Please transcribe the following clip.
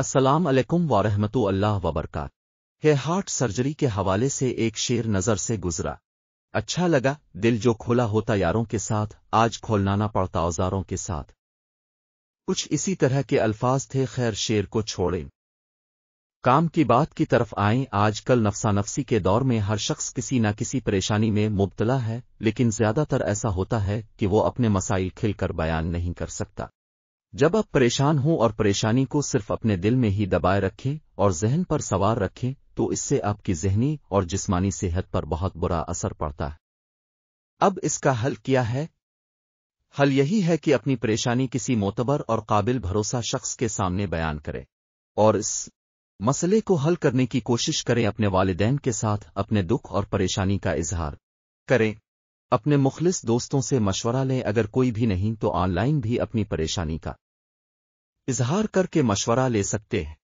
अस्सलाम वालेकुम वरहमत अल्लाह वबरकत है हार्ट सर्जरी के हवाले से एक शेर नज़र से गुजरा अच्छा लगा दिल जो खोला होता यारों के साथ आज खोलनाना पड़ता औजारों के साथ कुछ इसी तरह के अल्फाज थे खैर शेर को छोड़ें काम की बात की तरफ आए आजकल नफसी के दौर में हर शख्स किसी न किसी परेशानी में मुबतला है लेकिन ज्यादातर ऐसा होता है कि वो अपने मसाइल खिलकर बयान नहीं कर सकता जब आप परेशान हों और परेशानी को सिर्फ अपने दिल में ही दबाए रखें और जहन पर सवार रखें तो इससे आपकी जहनी और जिस्मानी सेहत पर बहुत बुरा असर पड़ता है अब इसका हल क्या है हल यही है कि अपनी परेशानी किसी मोतबर और काबिल भरोसा शख्स के सामने बयान करें और इस मसले को हल करने की कोशिश करें अपने वालदेन के साथ अपने दुख और परेशानी का इजहार करें अपने मुखलिस दोस्तों से मशवरा लें अगर कोई भी नहीं तो ऑनलाइन भी अपनी परेशानी का इजहार करके मशवरा ले सकते हैं